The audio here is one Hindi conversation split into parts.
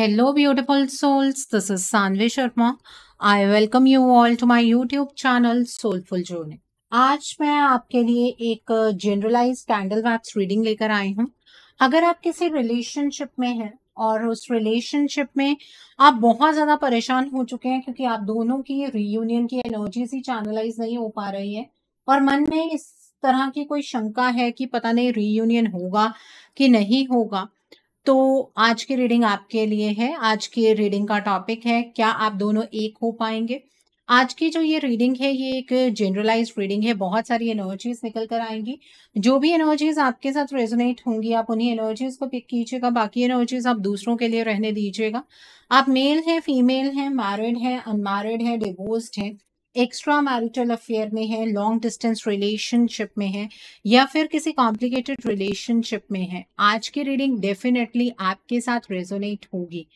Hello beautiful souls this is Saanvi Sharma I welcome you all to my YouTube channel soulful Journey. आज मैं आपके लिए एक जनरलाइज कैंडल वैप्स रीडिंग लेकर आई हूँ अगर आप किसी रिलेशनशिप में हैं और उस रिलेशनशिप में आप बहुत ज़्यादा परेशान हो चुके हैं क्योंकि आप दोनों की रीयूनियन की एनर्जीज ही चैनलाइज नहीं हो पा रही है और मन में इस तरह की कोई शंका है कि पता नहीं रीयूनियन होगा कि नहीं होगा तो आज की रीडिंग आपके लिए है आज की रीडिंग का टॉपिक है क्या आप दोनों एक हो पाएंगे आज की जो ये रीडिंग है ये एक जनरलाइज रीडिंग है बहुत सारी एनर्जीज निकल कर आएंगी जो भी एनर्जीज आपके साथ रेजोनेट होंगी आप उन्हीं एनर्जीज को पिक कीजिएगा बाकी एनर्जीज आप दूसरों के लिए रहने दीजिएगा आप मेल हैं फीमेल हैं मैरिड हैं अनमैरिड हैं डिवोर्स्ड हैं एक्स्ट्रा मैरिटल अफेयर में है लॉन्ग डिस्टेंस रिलेशनशिप में है या फिर किसी कॉम्प्लिकेटेड रिलेशनशिप में है आज की रीडिंग डेफिनेटली आपके साथ रेजोनेट होगी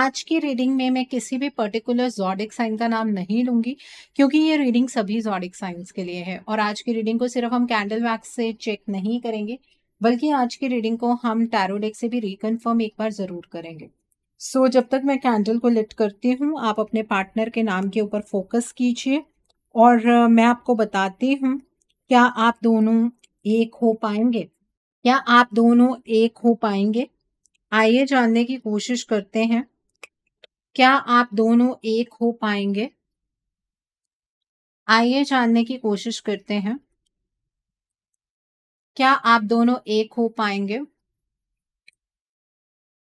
आज की रीडिंग में मैं किसी भी पर्टिकुलर जॉडिक साइन का नाम नहीं लूंगी क्योंकि ये रीडिंग सभी जॉडिक साइंस के लिए है और आज की रीडिंग को सिर्फ हम कैंडल वैक्स से चेक नहीं करेंगे बल्कि आज की रीडिंग को हम टैरोडेक से भी रिकन्फर्म एक बार जरूर करेंगे सो so, जब तक मैं कैंडल को लिट करती हूँ आप अपने पार्टनर के नाम के ऊपर फोकस कीजिए और मैं आपको बताती हूँ क्या आप दोनों एक हो पाएंगे क्या आप दोनों एक हो पाएंगे आइए जानने की कोशिश करते हैं क्या आप दोनों एक हो पाएंगे आइए जानने की कोशिश करते हैं क्या आप दोनों एक हो पाएंगे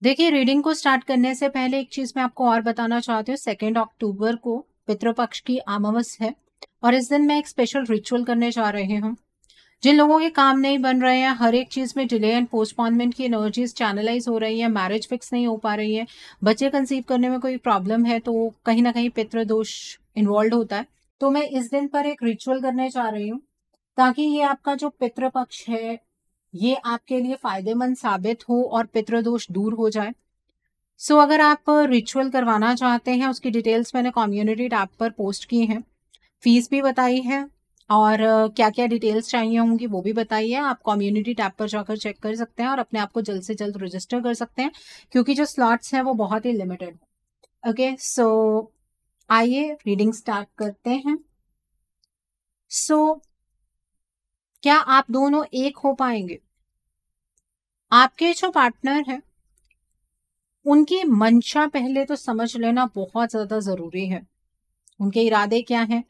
देखिए रीडिंग को स्टार्ट करने से पहले एक चीज मैं आपको और बताना चाहती हूँ सेकेंड अक्टूबर को पितृपक्ष की आमावस है और इस दिन मैं एक स्पेशल रिचुअल करने जा रही हूँ जिन लोगों के काम नहीं बन रहे हैं हर एक चीज में डिले एंड पोस्टपोनमेंट की एनर्जीज चैनलाइज हो रही है मैरिज फिक्स नहीं हो पा रही है बच्चे कंसीव करने में कोई प्रॉब्लम है तो कहीं ना कहीं पितृदोष इन्वॉल्व होता है तो मैं इस दिन पर एक रिचुअल करने जा रही हूँ ताकि ये आपका जो पितृपक्ष है ये आपके लिए फायदेमंद साबित हो और पितृदोष दूर हो जाए सो so, अगर आप रिचुअल करवाना चाहते हैं उसकी डिटेल्स मैंने कम्युनिटी टैब पर पोस्ट की हैं फीस भी बताई है और क्या क्या डिटेल्स चाहिए होंगी वो भी बताइए आप कम्युनिटी टैब पर जाकर चेक कर सकते हैं और अपने आप को जल्द से जल्द रजिस्टर कर सकते हैं क्योंकि जो स्लॉट्स हैं वो बहुत ही लिमिटेड है ओके सो आइए रीडिंग स्टार्ट करते हैं सो so, क्या आप दोनों एक हो पाएंगे आपके जो पार्टनर है उनकी मंशा पहले तो समझ लेना बहुत ज्यादा जरूरी है उनके इरादे क्या हैं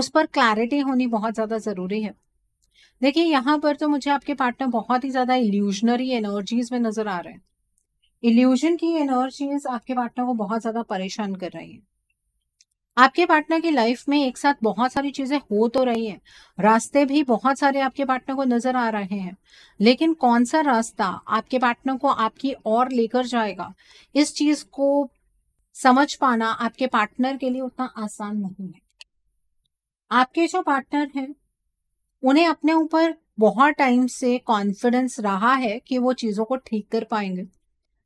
उस पर क्लैरिटी होनी बहुत ज्यादा जरूरी है देखिए यहां पर तो मुझे आपके पार्टनर बहुत ही ज्यादा इल्यूजनरी एनर्जीज में नजर आ रहे हैं इल्यूजन की एनर्जीज आपके पार्टनर को बहुत ज्यादा परेशान कर रही है आपके पार्टनर की लाइफ में एक साथ बहुत सारी चीजें हो तो रही है रास्ते भी बहुत सारे आपके पार्टनर को नजर आ रहे हैं लेकिन कौन सा रास्ता आपके पार्टनर को आपकी और लेकर जाएगा इस चीज को समझ पाना आपके पार्टनर के लिए उतना आसान नहीं है आपके जो पार्टनर हैं उन्हें अपने ऊपर बहुत टाइम से कॉन्फिडेंस रहा है कि वो चीजों को ठीक कर पाएंगे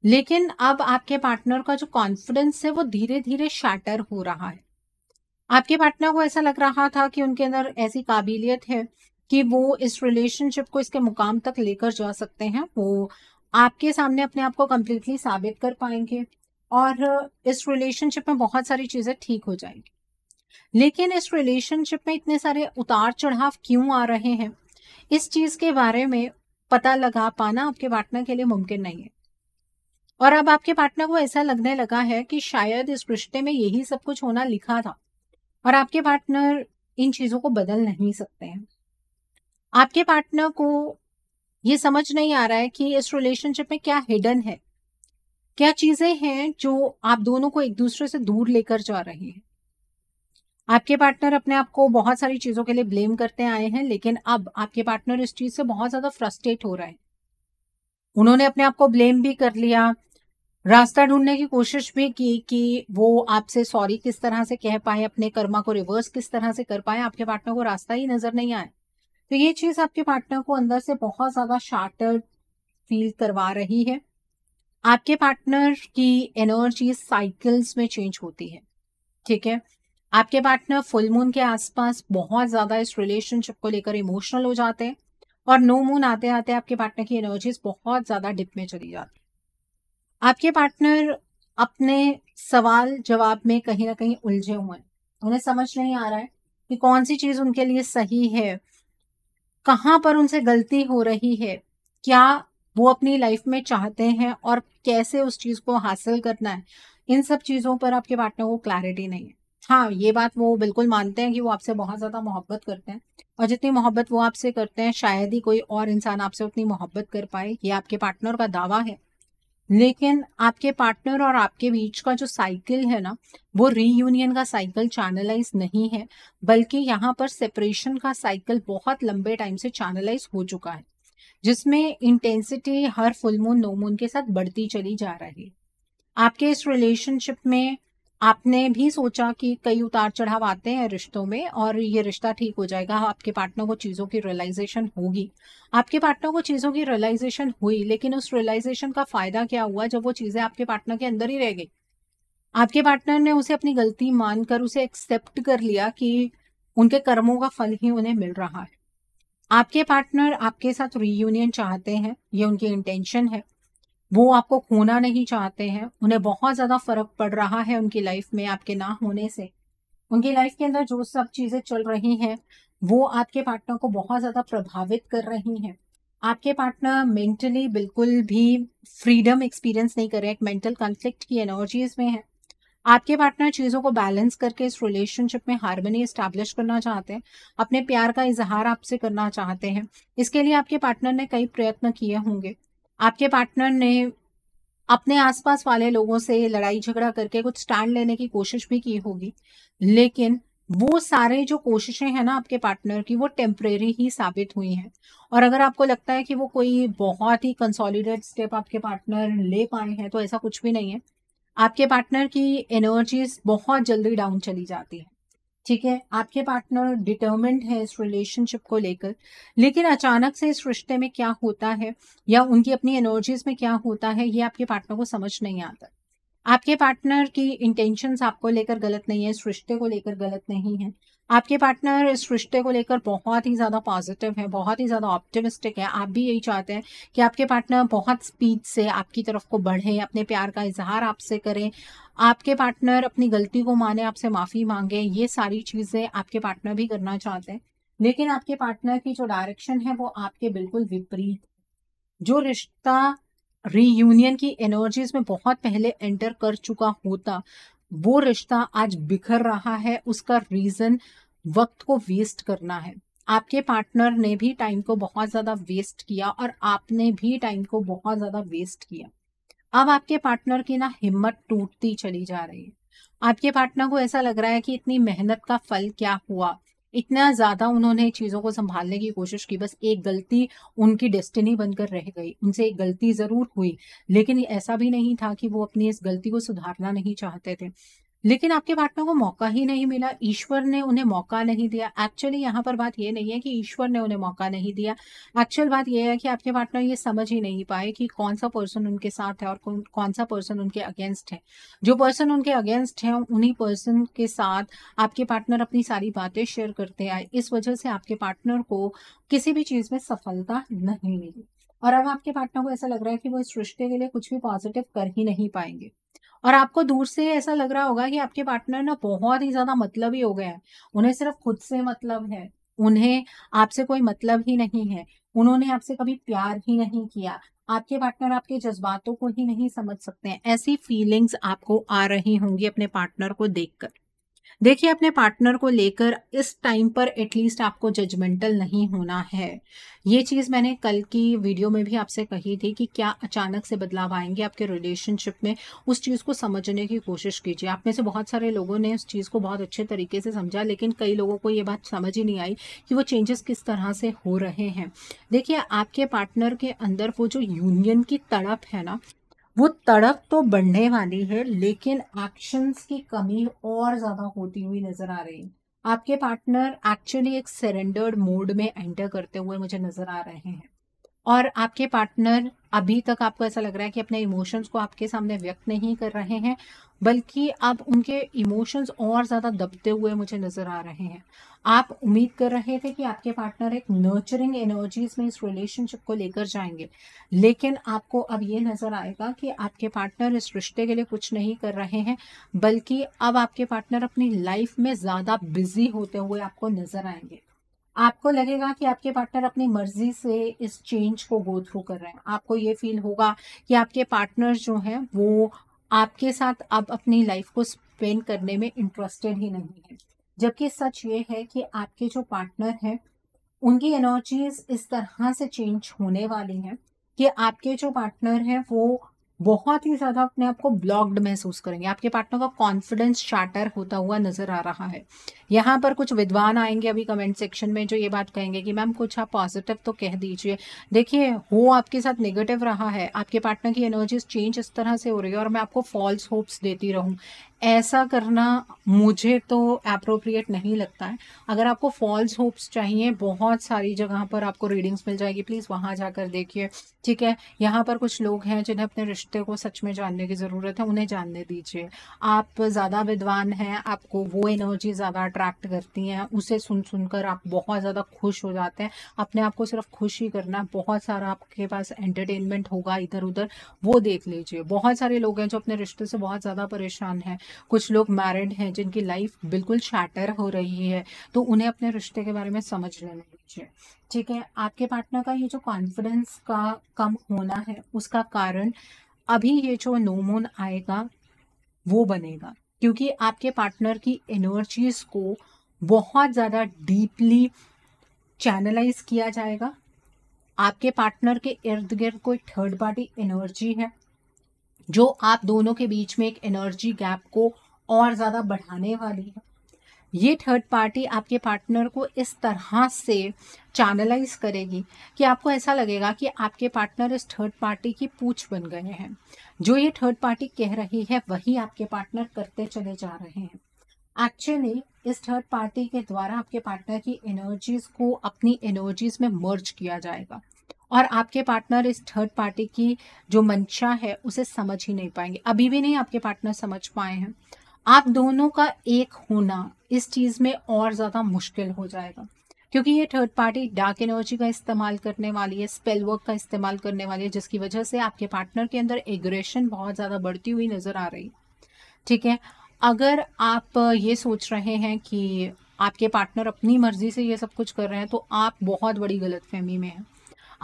लेकिन अब आपके पार्टनर का जो कॉन्फिडेंस है वो धीरे धीरे शैटर हो रहा है आपके पार्टनर को ऐसा लग रहा था कि उनके अंदर ऐसी काबिलियत है कि वो इस रिलेशनशिप को इसके मुकाम तक लेकर जा सकते हैं वो आपके सामने अपने आप को कम्प्लीटली साबित कर पाएंगे और इस रिलेशनशिप में बहुत सारी चीज़ें ठीक हो जाएंगी लेकिन इस रिलेशनशिप में इतने सारे उतार चढ़ाव क्यों आ रहे हैं इस चीज़ के बारे में पता लगा पाना आपके पार्टनर के लिए मुमकिन नहीं है और अब आपके पार्टनर को ऐसा लगने लगा है कि शायद इस रिश्ते में यही सब कुछ होना लिखा था और आपके पार्टनर इन चीज़ों को बदल नहीं सकते हैं आपके पार्टनर को ये समझ नहीं आ रहा है कि इस रिलेशनशिप में क्या हिडन है क्या चीज़ें हैं जो आप दोनों को एक दूसरे से दूर लेकर जा रही हैं आपके पार्टनर अपने आप को बहुत सारी चीज़ों के लिए ब्लेम करते आए हैं लेकिन अब आपके पार्टनर इस चीज़ से बहुत ज़्यादा फ्रस्ट्रेट हो रहा है उन्होंने अपने आप को ब्लेम भी कर लिया रास्ता ढूंढने की कोशिश भी की कि वो आपसे सॉरी किस तरह से कह पाए अपने कर्मा को रिवर्स किस तरह से कर पाए आपके पार्टनर को रास्ता ही नजर नहीं आए तो ये चीज आपके पार्टनर को अंदर से बहुत ज्यादा शार्टर्ड फील करवा रही है आपके पार्टनर की एनर्जी साइकिल्स में चेंज होती है ठीक है आपके पार्टनर फुल मून के आसपास बहुत ज्यादा इस रिलेशनशिप को लेकर इमोशनल हो जाते हैं और नो मून आते आते आपके पार्टनर की एनर्जीज बहुत ज्यादा डिप में चली जाती है आपके पार्टनर अपने सवाल जवाब में कहीं ना कहीं उलझे हुए हैं उन्हें समझ नहीं आ रहा है कि कौन सी चीज उनके लिए सही है कहाँ पर उनसे गलती हो रही है क्या वो अपनी लाइफ में चाहते हैं और कैसे उस चीज को हासिल करना है इन सब चीजों पर आपके पार्टनर को क्लैरिटी नहीं है हाँ ये बात वो बिल्कुल मानते हैं कि वो आपसे बहुत ज्यादा मोहब्बत करते हैं और जितनी मोहब्बत वो आपसे करते हैं शायद ही कोई और इंसान आपसे उतनी मोहब्बत कर पाए ये आपके पार्टनर का दावा है लेकिन आपके पार्टनर और आपके बीच का जो साइकिल है ना वो रीयूनियन का साइकिल चैनलाइज नहीं है बल्कि यहाँ पर सेपरेशन का साइकिल बहुत लंबे टाइम से चैनलाइज हो चुका है जिसमें इंटेंसिटी हर फुल मून नो मून के साथ बढ़ती चली जा रही है आपके इस रिलेशनशिप में आपने भी सोचा कि कई उतार चढ़ाव आते हैं रिश्तों में और ये रिश्ता ठीक हो जाएगा आपके पार्टनर को चीज़ों की रियलाइजेशन होगी आपके पार्टनर को चीज़ों की रियलाइजेशन हुई लेकिन उस रियलाइजेशन का फायदा क्या हुआ जब वो चीज़ें आपके पार्टनर के अंदर ही रह गई आपके पार्टनर ने उसे अपनी गलती मानकर उसे एक्सेप्ट कर लिया कि उनके कर्मों का फल ही उन्हें मिल रहा है आपके पार्टनर आपके साथ रीयूनियन चाहते हैं ये उनकी इंटेंशन है वो आपको खोना नहीं चाहते हैं उन्हें बहुत ज़्यादा फर्क पड़ रहा है उनकी लाइफ में आपके ना होने से उनकी लाइफ के अंदर जो सब चीज़ें चल रही हैं वो आपके पार्टनर को बहुत ज़्यादा प्रभावित कर रही हैं आपके पार्टनर मेंटली बिल्कुल भी फ्रीडम एक्सपीरियंस नहीं कर रहे एक मेंटल कॉन्फ्लिक्ट की एनर्जीज में है आपके पार्टनर चीज़ों को बैलेंस करके इस रिलेशनशिप में हारमोनी इस्टेब्लिश करना चाहते हैं अपने प्यार का इजहार आपसे करना चाहते हैं इसके लिए आपके पार्टनर ने कई प्रयत्न किए होंगे आपके पार्टनर ने अपने आसपास वाले लोगों से लड़ाई झगड़ा करके कुछ स्टैंड लेने की कोशिश भी की होगी लेकिन वो सारे जो कोशिशें हैं ना आपके पार्टनर की वो टेम्परेरी ही साबित हुई हैं और अगर आपको लगता है कि वो कोई बहुत ही कंसोलिडेट स्टेप आपके पार्टनर ले पाए हैं तो ऐसा कुछ भी नहीं है आपके पार्टनर की एनर्जीज बहुत जल्दी डाउन चली जाती है ठीक है आपके पार्टनर डिटर्मेंट है इस रिलेशनशिप को लेकर लेकिन अचानक से इस रिश्ते में क्या होता है या उनकी अपनी एनर्जीज में क्या होता है ये आपके पार्टनर को समझ नहीं आता आपके पार्टनर की इंटेंशंस आपको लेकर गलत नहीं है इस रिश्ते को लेकर गलत नहीं है आपके पार्टनर इस रिश्ते को लेकर बहुत ही ज़्यादा पॉजिटिव है बहुत ही ज़्यादा ऑप्टिमिस्टिक है आप भी यही चाहते हैं कि आपके पार्टनर बहुत स्पीड से आपकी तरफ को बढ़े अपने प्यार का इजहार आपसे करें आपके पार्टनर अपनी गलती को माने आपसे माफ़ी मांगे ये सारी चीज़ें आपके पार्टनर भी करना चाहते हैं लेकिन आपके पार्टनर की जो डायरेक्शन है वो आपके बिल्कुल विपरीत जो रिश्ता रीयूनियन की एनर्जीज में बहुत पहले एंटर कर चुका होता वो रिश्ता आज बिखर रहा है उसका रीजन वक्त को वेस्ट करना है आपके पार्टनर ने भी टाइम को बहुत ज्यादा वेस्ट किया और आपने भी टाइम को बहुत ज्यादा वेस्ट किया अब आपके पार्टनर की ना हिम्मत टूटती चली जा रही है आपके पार्टनर को ऐसा लग रहा है कि इतनी मेहनत का फल क्या हुआ इतना ज्यादा उन्होंने चीजों को संभालने की कोशिश की बस एक गलती उनकी डेस्टिनी बनकर रह गई उनसे एक गलती जरूर हुई लेकिन ऐसा भी नहीं था कि वो अपनी इस गलती को सुधारना नहीं चाहते थे लेकिन आपके पार्टनर को मौका ही नहीं मिला ईश्वर ने उन्हें मौका नहीं दिया एक्चुअली यहाँ पर बात ये नहीं है कि ईश्वर ने उन्हें मौका नहीं दिया एक्चुअल बात यह है कि आपके पार्टनर ये समझ ही नहीं पाए कि कौन सा पर्सन उनके साथ है और कौन कौन सा पर्सन उनके अगेंस्ट है जो पर्सन उनके अगेंस्ट है उन्हीं पर्सन के साथ आपके पार्टनर अपनी सारी बातें शेयर करते आए इस वजह से आपके पार्टनर को किसी भी चीज़ में सफलता नहीं मिली और अब आपके पार्टनर को ऐसा लग रहा है कि वो इस रिश्ते के लिए कुछ भी पॉजिटिव कर ही नहीं पाएंगे और आपको दूर से ऐसा लग रहा होगा कि आपके पार्टनर ना बहुत ही ज्यादा मतलब ही हो गया है उन्हें सिर्फ खुद से मतलब है उन्हें आपसे कोई मतलब ही नहीं है उन्होंने आपसे कभी प्यार ही नहीं किया आपके पार्टनर आपके जज्बातों को ही नहीं समझ सकते हैं ऐसी फीलिंग्स आपको आ रही होंगी अपने पार्टनर को देखकर देखिए अपने पार्टनर को लेकर इस टाइम पर एटलीस्ट आपको जजमेंटल नहीं होना है ये चीज़ मैंने कल की वीडियो में भी आपसे कही थी कि क्या अचानक से बदलाव आएंगे आपके रिलेशनशिप में उस चीज़ को समझने की कोशिश कीजिए आप में से बहुत सारे लोगों ने उस चीज़ को बहुत अच्छे तरीके से समझा लेकिन कई लोगों को ये बात समझ ही नहीं आई कि वो चेंजेस किस तरह से हो रहे हैं देखिए आपके पार्टनर के अंदर वो जो यूनियन की तड़प है ना वो तड़प तो बढ़ने वाली है लेकिन एक्शंस की कमी और ज़्यादा होती हुई नज़र आ रही है आपके पार्टनर एक्चुअली एक सरेंडर्ड मोड में एंटर करते हुए मुझे नज़र आ रहे हैं और आपके पार्टनर अभी तक आपको ऐसा लग रहा है कि अपने इमोशंस को आपके सामने व्यक्त नहीं कर रहे हैं बल्कि आप उनके इमोशंस और ज़्यादा दबते हुए मुझे नज़र आ रहे हैं आप उम्मीद कर रहे थे कि आपके पार्टनर एक नर्चरिंग एनर्जीज में इस रिलेशनशिप को लेकर जाएंगे लेकिन आपको अब ये नज़र आएगा कि आपके पार्टनर इस रिश्ते के लिए कुछ नहीं कर रहे हैं बल्कि अब आपके पार्टनर अपनी लाइफ में ज़्यादा बिजी होते हुए आपको नज़र आएंगे आपको लगेगा कि आपके पार्टनर अपनी मर्जी से इस चेंज को गो थ्रू कर रहे हैं आपको ये फील होगा कि आपके पार्टनर जो हैं वो आपके साथ अब अपनी लाइफ को स्पेंड करने में इंटरेस्टेड ही नहीं है जबकि सच ये है कि आपके जो पार्टनर हैं उनकी एनर्जीज इस तरह से चेंज होने वाली हैं कि आपके जो पार्टनर हैं वो बहुत ही ज़्यादा अपने आप को ब्लॉक्ड महसूस करेंगे आपके पार्टनर का कॉन्फिडेंस शार्टर होता हुआ नज़र आ रहा है यहाँ पर कुछ विद्वान आएंगे अभी कमेंट सेक्शन में जो ये बात कहेंगे कि मैम कुछ आप पॉजिटिव तो कह दीजिए देखिए हो आपके साथ नेगेटिव रहा है आपके पार्टनर की एनर्जीज चेंज इस तरह से हो रही है और मैं आपको फॉल्स होप्स देती रहूँ ऐसा करना मुझे तो अप्रोप्रिएट नहीं लगता है अगर आपको फॉल्स होप्स चाहिए बहुत सारी जगह पर आपको रीडिंग्स मिल जाएगी प्लीज़ वहाँ जाकर देखिए ठीक है यहाँ पर कुछ लोग हैं जिन्हें अपने रिश्ते को सच में जानने की ज़रूरत है उन्हें जानने दीजिए आप ज़्यादा विद्वान हैं आपको वो एनर्जी ज़्यादा अट्रैक्ट करती हैं उसे सुन सुनकर आप बहुत ज़्यादा खुश हो जाते हैं अपने आप को सिर्फ खुश ही करना है बहुत सारा आपके पास एंटरटेनमेंट होगा इधर उधर वो देख लीजिए बहुत सारे लोग हैं जो अपने रिश्ते से बहुत ज़्यादा परेशान हैं कुछ लोग मैरिड हैं जिनकी लाइफ बिल्कुल शैटर हो रही है तो उन्हें अपने रिश्ते के बारे में समझ लेना लीजिए ठीक है आपके पार्टनर का ये जो कॉन्फिडेंस का कम होना है उसका कारण अभी ये जो नोमोन आएगा वो बनेगा क्योंकि आपके पार्टनर की एनर्जीज को बहुत ज़्यादा डीपली चैनलाइज किया जाएगा आपके पार्टनर के इर्द गिर्द कोई थर्ड पार्टी एनर्जी है जो आप दोनों के बीच में एक एनर्जी गैप को और ज़्यादा बढ़ाने वाली है ये थर्ड पार्टी आपके पार्टनर को इस तरह से चैनलाइज करेगी कि आपको ऐसा लगेगा कि आपके पार्टनर इस थर्ड पार्टी की पूछ बन गए हैं जो ये थर्ड पार्टी कह रही है वही आपके पार्टनर करते चले जा रहे हैं एक्चुअली इस थर्ड पार्टी के द्वारा आपके पार्टनर की एनर्जीज को अपनी एनर्जीज में मर्ज किया जाएगा और आपके पार्टनर इस थर्ड पार्टी की जो मंशा है उसे समझ ही नहीं पाएंगे अभी भी नहीं आपके पार्टनर समझ पाए हैं आप दोनों का एक होना इस चीज़ में और ज़्यादा मुश्किल हो जाएगा क्योंकि ये थर्ड पार्टी डार्क एनर्जी का इस्तेमाल करने वाली है स्पेल वर्क का इस्तेमाल करने वाली है जिसकी वजह से आपके पार्टनर के अंदर एग्रेशन बहुत ज़्यादा बढ़ती हुई नज़र आ रही ठीक है अगर आप ये सोच रहे हैं कि आपके पार्टनर अपनी मर्जी से ये सब कुछ कर रहे हैं तो आप बहुत बड़ी गलतफहमी में हैं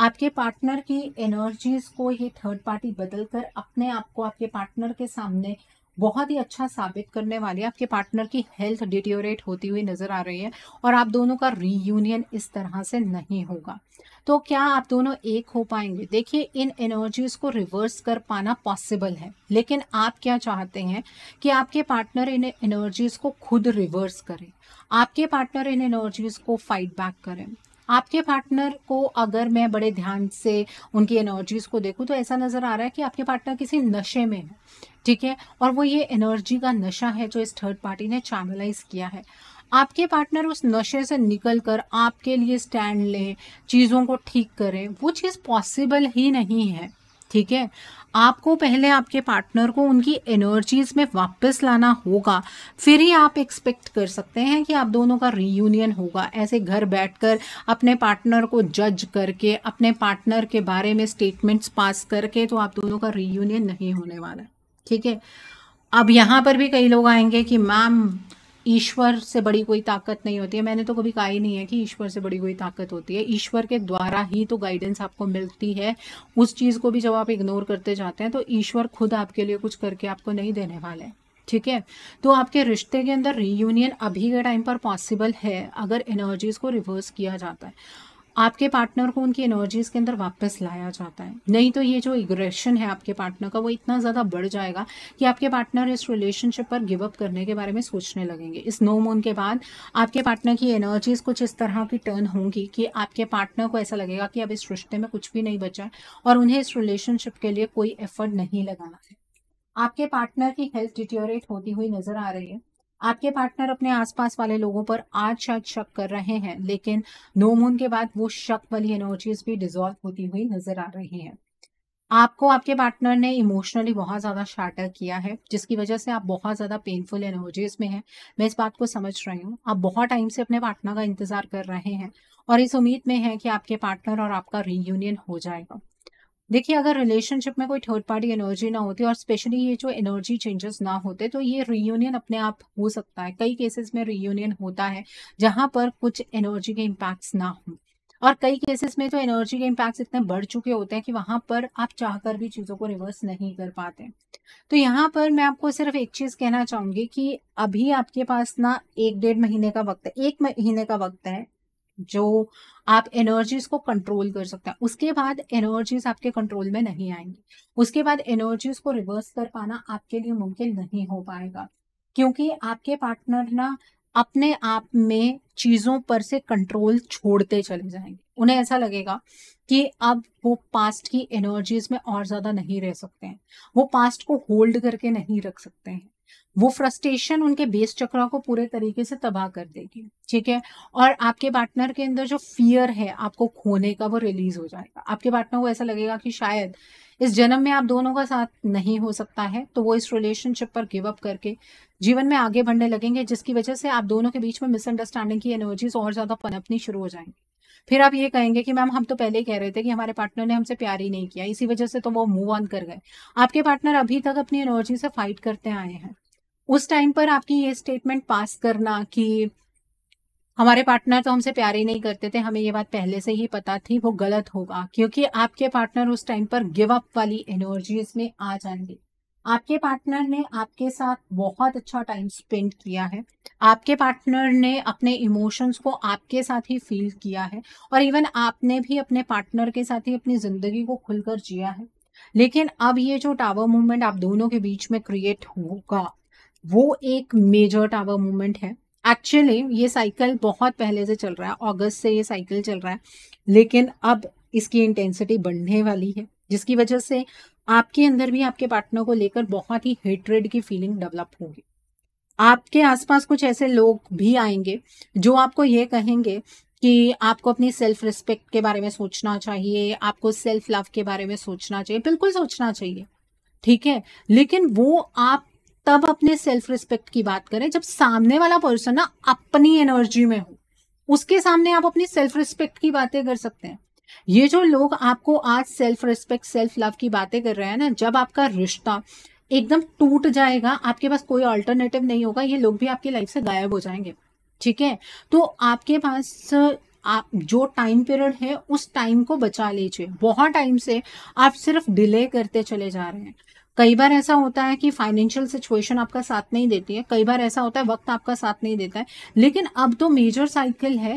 आपके पार्टनर की एनर्जीज को ये थर्ड पार्टी बदल कर अपने आप को आपके पार्टनर के सामने बहुत ही अच्छा साबित करने वाली है आपके पार्टनर की हेल्थ डिटोरेट होती हुई नजर आ रही है और आप दोनों का रीयूनियन इस तरह से नहीं होगा तो क्या आप दोनों एक हो पाएंगे देखिए इन एनर्जीज को रिवर्स कर पाना पॉसिबल है लेकिन आप क्या चाहते हैं कि आपके पार्टनर इन एनर्जीज को खुद रिवर्स करें आपके पार्टनर इन एनर्जीज को फाइट बैक करें आपके पार्टनर को अगर मैं बड़े ध्यान से उनकी एनर्जीज को देखूं तो ऐसा नज़र आ रहा है कि आपके पार्टनर किसी नशे में है ठीक है और वो ये एनर्जी का नशा है जो इस थर्ड पार्टी ने चैनलाइज किया है आपके पार्टनर उस नशे से निकल कर आपके लिए स्टैंड लें चीज़ों को ठीक करें वो चीज़ पॉसिबल ही नहीं है ठीक है आपको पहले आपके पार्टनर को उनकी एनर्जीज में वापस लाना होगा फिर ही आप एक्सपेक्ट कर सकते हैं कि आप दोनों का रीयूनियन होगा ऐसे घर बैठकर अपने पार्टनर को जज करके अपने पार्टनर के बारे में स्टेटमेंट्स पास करके तो आप दोनों का रीयूनियन नहीं होने वाला ठीक है अब यहाँ पर भी कई लोग आएंगे कि मैम ईश्वर से बड़ी कोई ताकत नहीं होती है मैंने तो कभी कहा ही नहीं है कि ईश्वर से बड़ी कोई ताकत होती है ईश्वर के द्वारा ही तो गाइडेंस आपको मिलती है उस चीज़ को भी जब आप इग्नोर करते जाते हैं तो ईश्वर खुद आपके लिए कुछ करके आपको नहीं देने वाला है ठीक है तो आपके रिश्ते के अंदर रीयूनियन अभी के टाइम पर पॉसिबल है अगर एनर्जीज को रिवर्स किया जाता है आपके पार्टनर को उनकी एनर्जीज के अंदर वापस लाया जाता है नहीं तो ये जो इग्रेशन है आपके पार्टनर का वो इतना ज़्यादा बढ़ जाएगा कि आपके पार्टनर इस रिलेशनशिप पर गिव अप करने के बारे में सोचने लगेंगे इस नो मून के बाद आपके पार्टनर की एनर्जीज कुछ इस तरह की टर्न होंगी कि आपके पार्टनर को ऐसा लगेगा कि अब इस रिश्ते में कुछ भी नहीं बचा और उन्हें इस रिलेशनशिप के लिए कोई एफर्ट नहीं लगाना है आपके पार्टनर की हेल्थ डिटोरेट होती हुई नजर आ रही है आपके पार्टनर अपने आसपास वाले लोगों पर आज शायद शक कर रहे हैं लेकिन नो मून के बाद वो शक वाली एनर्जीज भी डिजोल्व होती हुई नजर आ रही हैं आपको आपके पार्टनर ने इमोशनली बहुत ज़्यादा शार्टर किया है जिसकी वजह से आप बहुत ज़्यादा पेनफुल एनर्जीज में हैं मैं इस बात को समझ रही हूँ आप बहुत टाइम से अपने पार्टनर का इंतज़ार कर रहे हैं और इस उम्मीद में है कि आपके पार्टनर और आपका रीयूनियन हो जाएगा देखिए अगर रिलेशनशिप में कोई थर्ड पार्टी एनर्जी ना होती और स्पेशली ये जो एनर्जी चेंजेस ना होते तो ये रीयूनियन अपने आप हो सकता है कई केसेस में रीयूनियन होता है जहां पर कुछ एनर्जी के इम्पैक्ट्स ना हों और कई केसेस में तो एनर्जी के इम्पैक्ट्स इतने बढ़ चुके होते हैं कि वहां पर आप चाहकर भी चीजों को रिवर्स नहीं कर पाते तो यहाँ पर मैं आपको सिर्फ एक चीज कहना चाहूंगी कि अभी आपके पास ना एक डेढ़ महीने का वक्त है एक महीने का वक्त है जो आप एनर्जीज को कंट्रोल कर सकते हैं उसके बाद एनर्जीज आपके कंट्रोल में नहीं आएंगी उसके बाद एनर्जीज को रिवर्स कर पाना आपके लिए मुमकिन नहीं हो पाएगा क्योंकि आपके पार्टनर ना अपने आप में चीजों पर से कंट्रोल छोड़ते चले जाएंगे उन्हें ऐसा लगेगा कि अब वो पास्ट की एनर्जीज में और ज्यादा नहीं रह सकते हैं वो पास्ट को होल्ड करके नहीं रख सकते हैं वो फ्रस्ट्रेशन उनके बेस चक्रा को पूरे तरीके से तबाह कर देगी ठीक है और आपके पार्टनर के अंदर जो फियर है आपको खोने का वो रिलीज हो जाएगा आपके पार्टनर को ऐसा लगेगा कि शायद इस जन्म में आप दोनों का साथ नहीं हो सकता है तो वो इस रिलेशनशिप पर गिव अप करके जीवन में आगे बढ़ने लगेंगे जिसकी वजह से आप दोनों के बीच में मिसअंडरस्टैंडिंग की एनर्जीज और ज्यादा पनपनी शुरू हो जाएंगी फिर आप ये कहेंगे कि मैम हम तो पहले ही कह रहे थे कि हमारे पार्टनर ने हमसे प्यार ही नहीं किया इसी वजह से तो वो मूव ऑन कर गए आपके पार्टनर अभी तक अपनी एनर्जी से फाइट करते आए हैं उस टाइम पर आपकी ये स्टेटमेंट पास करना कि हमारे पार्टनर तो हमसे प्यार ही नहीं करते थे हमें ये बात पहले से ही पता थी वो गलत होगा क्योंकि आपके पार्टनर उस टाइम पर गिव अप वाली एनर्जीज में आ जाएंगे आपके पार्टनर ने आपके साथ बहुत अच्छा टाइम स्पेंड किया है आपके पार्टनर ने अपने इमोशंस को आपके साथ ही फील किया है और इवन आपने भी अपने पार्टनर के साथ ही अपनी जिंदगी को खुलकर जिया है लेकिन अब ये जो टावर मूवमेंट आप दोनों के बीच में क्रिएट होगा वो एक मेजर टावर मूवमेंट है एक्चुअली ये साइकिल बहुत पहले से चल रहा है अगस्त से ये साइकिल चल रहा है लेकिन अब इसकी इंटेंसिटी बढ़ने वाली है जिसकी वजह से आपके अंदर भी आपके पार्टनर को लेकर बहुत ही हेट्रेड की फीलिंग डेवलप होगी आपके आसपास कुछ ऐसे लोग भी आएंगे जो आपको ये कहेंगे कि आपको अपनी सेल्फ रिस्पेक्ट के बारे में सोचना चाहिए आपको सेल्फ लव के बारे में सोचना चाहिए बिल्कुल सोचना चाहिए ठीक है लेकिन वो आप तब अपने सेल्फ रिस्पेक्ट की बात करें जब सामने वाला पर्सन ना अपनी एनर्जी में हो उसके सामने आप अपनी सेल्फ रिस्पेक्ट की बातें कर सकते हैं ये जो लोग आपको आज सेल्फ रिस्पेक्ट सेल्फ लव की बातें कर रहे हैं ना जब आपका रिश्ता एकदम टूट जाएगा आपके पास कोई ऑल्टरनेटिव नहीं होगा ये लोग भी आपकी लाइफ से गायब हो जाएंगे ठीक है तो आपके पास आप जो टाइम पीरियड है उस टाइम को बचा लीजिए बहुत टाइम से आप सिर्फ डिले करते चले जा रहे हैं कई बार ऐसा होता है कि फाइनेंशियल सिचुएशन आपका साथ नहीं देती है कई बार ऐसा होता है वक्त आपका साथ नहीं देता है लेकिन अब तो मेजर साइकिल है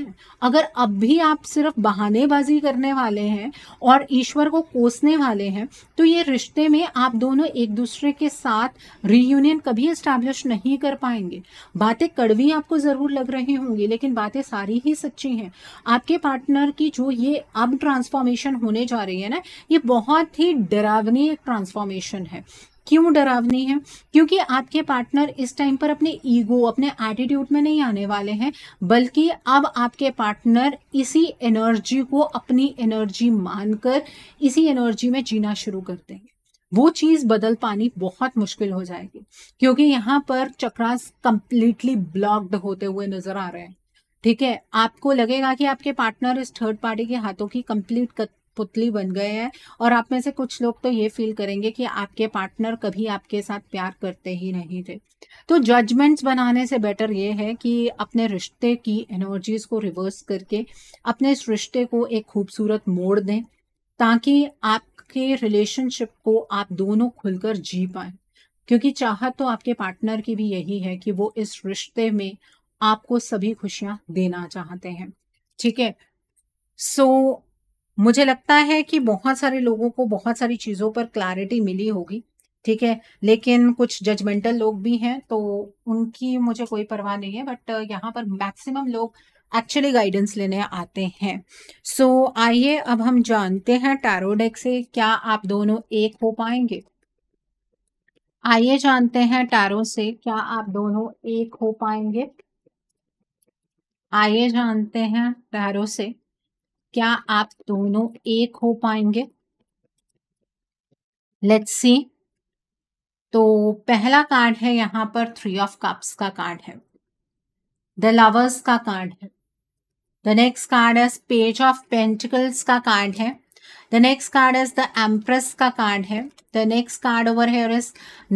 अगर अब भी आप सिर्फ बहानेबाजी करने वाले हैं और ईश्वर को कोसने वाले हैं तो ये रिश्ते में आप दोनों एक दूसरे के साथ रीयूनियन कभी इस्टेब्लिश नहीं कर पाएंगे बातें कड़वी आपको ज़रूर लग रही होंगी लेकिन बातें सारी ही सच्ची हैं आपके पार्टनर की जो ये अब ट्रांसफॉर्मेशन होने जा रही है ना ये बहुत ही डरावनी एक ट्रांसफॉर्मेशन है क्यों डरावनी है क्योंकि आपके पार्टनर इस टाइम पर अपने ईगो अपने एटीट्यूड में नहीं आने वाले हैं बल्कि अब आपके पार्टनर इसी एनर्जी को अपनी एनर्जी मानकर इसी एनर्जी में जीना शुरू कर देंगे वो चीज बदल पानी बहुत मुश्किल हो जाएगी क्योंकि यहाँ पर चक्रास कंप्लीटली ब्लॉक्ड होते हुए नजर आ रहे हैं ठीक है आपको लगेगा कि आपके पार्टनर इस थर्ड पार्टी के हाथों की कंप्लीट पुतली बन गए हैं और आप में से कुछ लोग तो ये फील करेंगे कि आपके पार्टनर कभी आपके साथ प्यार करते ही नहीं थे तो जजमेंट्स बनाने से बेटर ये है कि अपने रिश्ते की एनर्जीज को रिवर्स करके अपने इस रिश्ते को एक खूबसूरत मोड़ दें ताकि आपके रिलेशनशिप को आप दोनों खुलकर जी पाए क्योंकि चाहत तो आपके पार्टनर की भी यही है कि वो इस रिश्ते में आपको सभी खुशियां देना चाहते हैं ठीक है सो so, मुझे लगता है कि बहुत सारे लोगों को बहुत सारी चीज़ों पर क्लैरिटी मिली होगी ठीक है लेकिन कुछ जजमेंटल लोग भी हैं तो उनकी मुझे कोई परवाह नहीं है बट यहाँ पर मैक्सिमम लोग एक्चुअली गाइडेंस लेने आते हैं सो so, आइए अब हम जानते हैं टैरोडेक से क्या आप दोनों एक हो पाएंगे आइए जानते हैं टैरो से क्या आप दोनों एक हो पाएंगे आइए जानते हैं टैरो से क्या आप दोनों एक हो पाएंगे लेट्स सी तो पहला कार्ड है यहाँ पर थ्री ऑफ कप्स का कार्ड है द लवर्स का कार्ड है द नेक्स्ट कार्ड है पेज ऑफ पेंटिकल्स का कार्ड है the next card is the empress का कार्ड है the next card over here is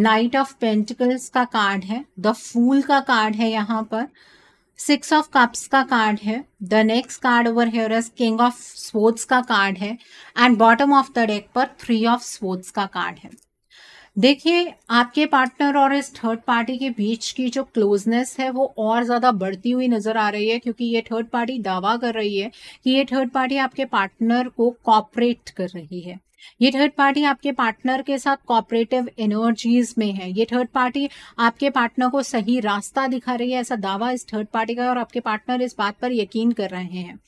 knight of pentacles का कार्ड है द फूल का कार्ड है यहां पर सिक्स ऑफ कप्स का कार्ड है the next card over here is king of swords का कार्ड है and bottom of the deck पर थ्री ऑफ स्पोर्ट्स का कार्ड है देखिए आपके पार्टनर और इस थर्ड पार्टी के बीच की जो क्लोजनेस है वो और ज़्यादा बढ़ती हुई नज़र आ रही है क्योंकि ये थर्ड पार्टी दावा कर रही है कि ये थर्ड पार्टी आपके पार्टनर को कॉपरेट कर रही है ये थर्ड पार्टी आपके पार्टनर के साथ कॉपरेटिव एनर्जीज में है ये थर्ड पार्टी आपके पार्टनर को सही रास्ता दिखा रही है ऐसा दावा इस थर्ड पार्टी का है और आपके पार्टनर इस बात पर यकीन कर रहे हैं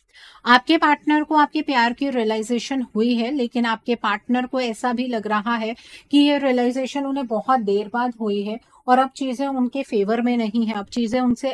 आपके पार्टनर को आपके प्यार की रियलाइजेशन हुई है लेकिन आपके पार्टनर को ऐसा भी लग रहा है कि ये रियलाइजेशन उन्हें बहुत देर बाद हुई है और अब चीजें उनके फेवर में नहीं है अब चीजें उनसे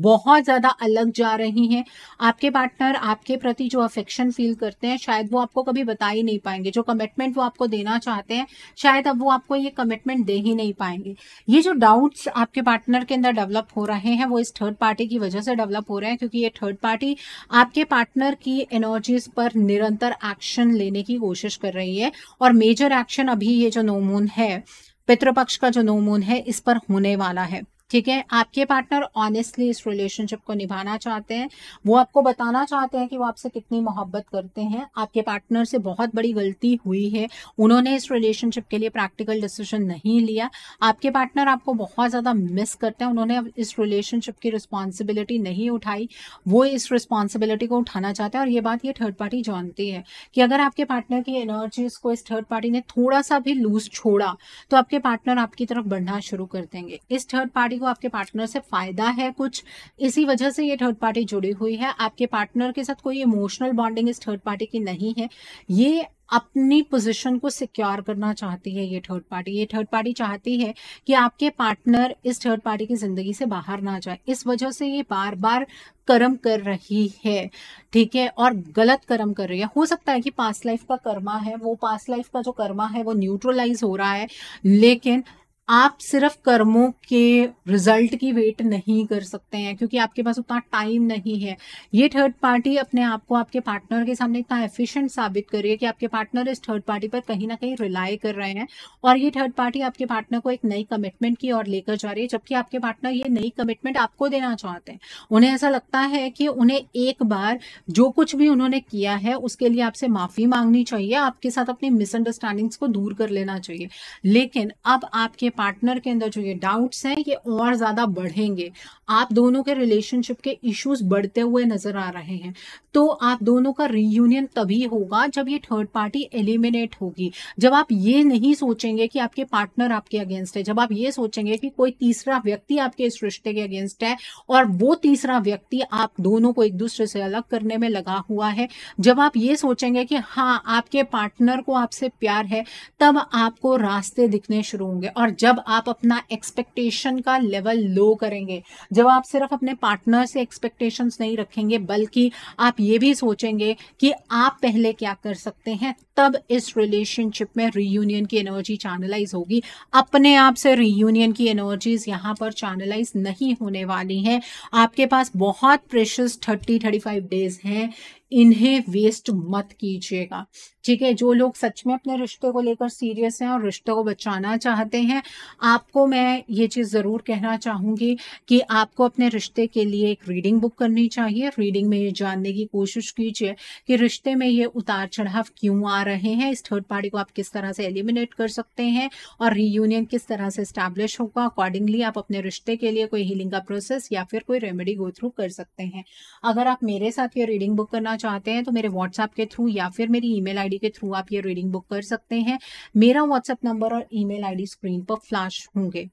बहुत ज़्यादा अलग जा रही हैं आपके पार्टनर आपके प्रति जो अफेक्शन फील करते हैं शायद वो आपको कभी बता ही नहीं पाएंगे जो कमिटमेंट वो आपको देना चाहते हैं शायद अब वो आपको ये कमिटमेंट दे ही नहीं पाएंगे ये जो डाउट्स आपके पार्टनर के अंदर डेवलप हो रहे हैं वो इस थर्ड पार्टी की वजह से डेवलप हो रहे हैं क्योंकि ये थर्ड पार्टी आपके पार्टनर की एनर्जीज पर निरंतर एक्शन लेने की कोशिश कर रही है और मेजर एक्शन अभी ये जो नोमून है पितृपक्ष का जो नोमून है इस पर होने वाला है ठीक है आपके पार्टनर ऑनेस्टली इस रिलेशनशिप को निभाना चाहते हैं वो आपको बताना चाहते हैं कि वो आपसे कितनी मोहब्बत करते हैं आपके पार्टनर से बहुत बड़ी गलती हुई है उन्होंने इस रिलेशनशिप के लिए प्रैक्टिकल डिसीजन नहीं लिया आपके पार्टनर आपको बहुत ज़्यादा मिस करते हैं उन्होंने इस रिलेशनशिप की रिस्पॉन्सिबिलिटी नहीं उठाई वो इस रिस्पॉन्सिबिलिटी को उठाना चाहते हैं और ये बात ये थर्ड पार्टी जानती है कि अगर आपके पार्टनर की एनर्जीज को इस थर्ड पार्टी ने थोड़ा सा भी लूज छोड़ा तो आपके पार्टनर आपकी तरफ बढ़ना शुरू कर देंगे इस थर्ड पार्टी वो आपके पार्टनर से फायदा है कुछ इसी वजह से ये थर्ड पार्टी जुड़ी हुई है आपके पार्टनर के साथ कोई इमोशनल बॉन्डिंग इस थर्ड पार्टी की नहीं है ये अपनी पोजीशन को सिक्योर करना चाहती है ये थर्ड पार्टी ये थर्ड पार्टी चाहती है कि आपके पार्टनर इस थर्ड पार्टी की ज़िंदगी से बाहर ना जाए इस वजह से ये बार बार कर्म कर रही है ठीक है और गलत कर्म कर रही है हो सकता है कि पास्ट लाइफ का कर्मा है वो पास्ट लाइफ का जो कर्मा है वो न्यूट्रलाइज हो रहा है लेकिन आप सिर्फ कर्मों के रिजल्ट की वेट नहीं कर सकते हैं क्योंकि आपके पास उतना टाइम नहीं है ये थर्ड पार्टी अपने आप को आपके पार्टनर के सामने इतना एफिशिएंट साबित कर रही है कि आपके पार्टनर इस थर्ड पार्टी पर कहीं ना कहीं रिलाई कर रहे हैं और ये थर्ड पार्टी आपके पार्टनर को एक नई कमिटमेंट की ओर लेकर जा रही है जबकि आपके पार्टनर ये नई कमिटमेंट आपको देना चाहते हैं उन्हें ऐसा लगता है कि उन्हें एक बार जो कुछ भी उन्होंने किया है उसके लिए आपसे माफ़ी मांगनी चाहिए आपके साथ अपनी मिसअंडरस्टैंडिंग्स को दूर कर लेना चाहिए लेकिन अब आपके पार्टनर के अंदर जो ये डाउट्स हैं ये और ज़्यादा बढ़ेंगे आप दोनों के रिलेशनशिप के इश्यूज बढ़ते हुए नजर आ रहे हैं तो आप दोनों का रीयूनियन तभी होगा जब ये थर्ड पार्टी एलिमिनेट होगी जब आप ये नहीं सोचेंगे कि आपके पार्टनर आपके अगेंस्ट है जब आप ये सोचेंगे कि कोई तीसरा व्यक्ति आपके इस रिश्ते के अगेंस्ट है और वो तीसरा व्यक्ति आप दोनों को एक दूसरे से अलग करने में लगा हुआ है जब आप ये सोचेंगे कि हाँ आपके पार्टनर को आपसे प्यार है तब आपको रास्ते दिखने शुरू होंगे और जब आप अपना एक्सपेक्टेशन का लेवल लो करेंगे जब आप सिर्फ अपने पार्टनर से एक्सपेक्टेशंस नहीं रखेंगे बल्कि आप ये भी सोचेंगे कि आप पहले क्या कर सकते हैं तब इस रिलेशनशिप में रीयूनियन की एनर्जी चैनलाइज होगी अपने आप से रीयूनियन की एनर्जीज यहाँ पर चैनलाइज नहीं होने वाली हैं आपके पास बहुत precious thirty thirty five days हैं इन्हें वेस्ट मत कीजिएगा ठीक है जो लोग सच में अपने रिश्ते को लेकर सीरियस हैं और रिश्ते को बचाना चाहते हैं आपको मैं ये चीज़ ज़रूर कहना चाहूँगी कि आपको अपने रिश्ते के लिए एक रीडिंग बुक करनी चाहिए रीडिंग में ये जानने की कोशिश कीजिए कि रिश्ते में ये उतार चढ़ाव क्यों आ रहे हैं इस थर्ड पार्टी को आप किस तरह से एलिमिनेट कर सकते हैं और रीयूनियन किस तरह से स्टैब्लिश होगा अकॉर्डिंगली आप अपने रिश्ते के लिए कोई हीलिंग का प्रोसेस या फिर कोई रेमेडी गो थ्रू कर सकते हैं अगर आप मेरे साथ ये रीडिंग बुक करना चाहते हैं तो मेरे व्हाट्सएप के थ्रू या फिर मेरी ईमेल आईडी के थ्रू आप ये रीडिंग बुक कर सकते हैं मेरा व्हाट्सएप नंबर और ईमेल आईडी स्क्रीन पर फ्लैश होंगे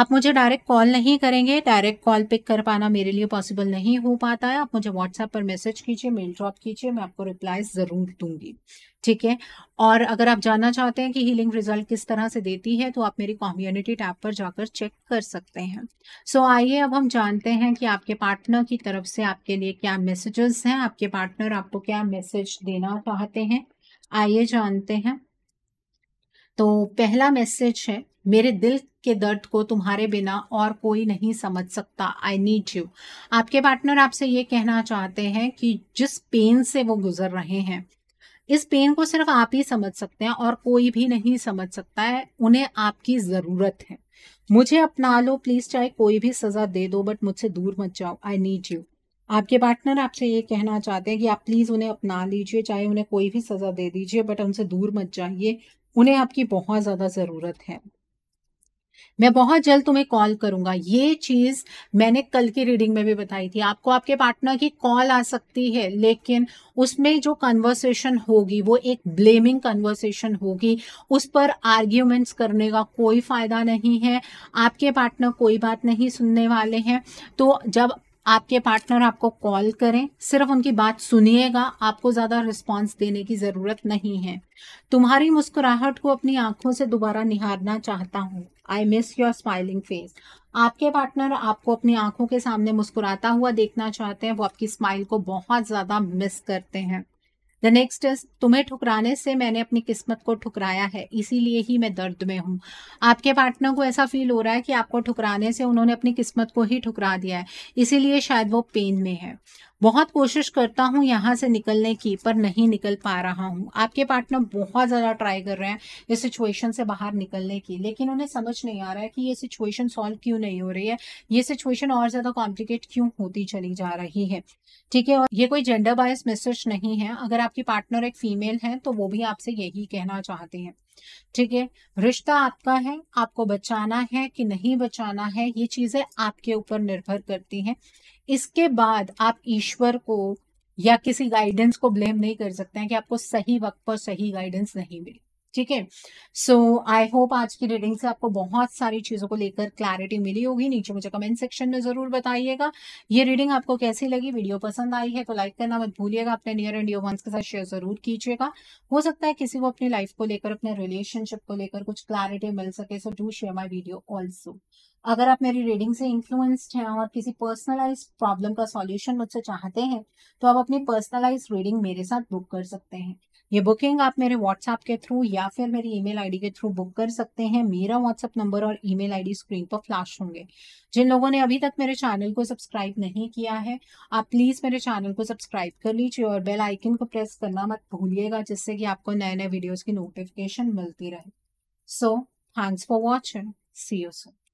आप मुझे डायरेक्ट कॉल नहीं करेंगे डायरेक्ट कॉल पिक कर पाना मेरे लिए पॉसिबल नहीं हो पाता है आप मुझे व्हाट्सएप पर मैसेज कीजिए मेल ड्रॉप कीजिए मैं आपको रिप्लाई ज़रूर दूंगी ठीक है और अगर आप जानना चाहते हैं कि हीलिंग रिजल्ट किस तरह से देती है तो आप मेरी कम्युनिटी टैब पर जाकर चेक कर सकते हैं सो so, आइए अब हम जानते हैं कि आपके पार्टनर की तरफ से आपके लिए क्या मैसेजेस हैं आपके पार्टनर आपको क्या मैसेज देना चाहते हैं आइए जानते हैं तो पहला मैसेज है मेरे दिल के दर्द को तुम्हारे बिना और कोई नहीं समझ सकता आई नीड यू आपके पार्टनर आपसे ये कहना चाहते हैं कि जिस पेन से वो गुजर रहे हैं इस पेन को सिर्फ आप ही समझ सकते हैं और कोई भी नहीं समझ सकता है उन्हें आपकी ज़रूरत है मुझे अपना लो प्लीज़ चाहे कोई भी सज़ा दे दो बट मुझसे दूर मत जाओ आई नीड यू आपके पार्टनर आपसे ये कहना चाहते हैं कि आप प्लीज़ उन्हें अपना लीजिए चाहे उन्हें कोई भी सज़ा दे दीजिए बट उनसे दूर मत जाइए उन्हें आपकी बहुत ज़्यादा ज़रूरत है मैं बहुत जल्द तुम्हें कॉल करूंगा ये चीज मैंने कल की रीडिंग में भी बताई थी आपको आपके पार्टनर की कॉल आ सकती है लेकिन उसमें जो कन्वर्सेशन होगी वो एक ब्लेमिंग कन्वर्सेशन होगी उस पर आर्ग्यूमेंट्स करने का कोई फायदा नहीं है आपके पार्टनर कोई बात नहीं सुनने वाले हैं तो जब आपके पार्टनर आपको कॉल करें सिर्फ उनकी बात सुनिएगा आपको ज़्यादा रिस्पांस देने की ज़रूरत नहीं है तुम्हारी मुस्कुराहट को अपनी आंखों से दोबारा निहारना चाहता हूँ I miss your smiling face आपके पार्टनर आपको अपनी आंखों के सामने मुस्कुराता हुआ देखना चाहते हैं वो आपकी स्माइल को बहुत ज़्यादा मिस करते हैं द नेक्स्ट इज तुम्हें ठुकराने से मैंने अपनी किस्मत को ठुकराया है इसीलिए ही मैं दर्द में हूँ आपके पार्टनर को ऐसा फील हो रहा है कि आपको ठुकराने से उन्होंने अपनी किस्मत को ही ठुकरा दिया है इसीलिए शायद वो पेन में है बहुत कोशिश करता हूँ यहाँ से निकलने की पर नहीं निकल पा रहा हूँ आपके पार्टनर बहुत ज़्यादा ट्राई कर रहे हैं इस सिचुएशन से बाहर निकलने की लेकिन उन्हें समझ नहीं आ रहा है कि ये सिचुएशन सॉल्व क्यों नहीं हो रही है ये सिचुएशन और ज़्यादा कॉम्प्लिकेट क्यों होती चली जा रही है ठीक है और ये कोई जेंडर बायस मैसेज नहीं है अगर आपकी पार्टनर एक फीमेल है तो वो भी आपसे यही कहना चाहते हैं ठीक है रिश्ता आपका है आपको बचाना है कि नहीं बचाना है ये चीजें आपके ऊपर निर्भर करती हैं इसके बाद आप ईश्वर को या किसी गाइडेंस को ब्लेम नहीं कर सकते हैं कि आपको सही वक्त पर सही गाइडेंस नहीं मिली ठीक है सो आई होप आज की रीडिंग से आपको बहुत सारी चीज़ों को लेकर क्लैरिटी मिली होगी नीचे मुझे कमेंट सेक्शन में ज़रूर बताइएगा ये रीडिंग आपको कैसी लगी वीडियो पसंद आई है तो लाइक करना मत भूलिएगा अपने नियर एंड डियर वंस के साथ शेयर ज़रूर कीजिएगा हो सकता है किसी को अपनी लाइफ को लेकर अपने रिलेशनशिप को लेकर कुछ क्लैरिटी मिल सके so do share my video also अगर आप मेरी रीडिंग से इन्फ्लुएंस्ड हैं और किसी पर्सनलाइज प्रॉब्लम का सॉल्यूशन मुझसे चाहते हैं तो आप अपनी पर्सनलाइज रीडिंग मेरे साथ बुक कर सकते हैं ये बुकिंग आप मेरे व्हाट्सएप के थ्रू या फिर मेरी ईमेल आईडी के थ्रू बुक कर सकते हैं मेरा व्हाट्सएप नंबर और ईमेल आईडी स्क्रीन पर फ्लैश होंगे जिन लोगों ने अभी तक मेरे चैनल को सब्सक्राइब नहीं किया है आप प्लीज़ मेरे चैनल को सब्सक्राइब कर लीजिए और बेल आइकन को प्रेस करना मत भूलिएगा जिससे कि आपको नए नए वीडियोज़ की नोटिफिकेशन मिलती रहे so thanks for watching see you so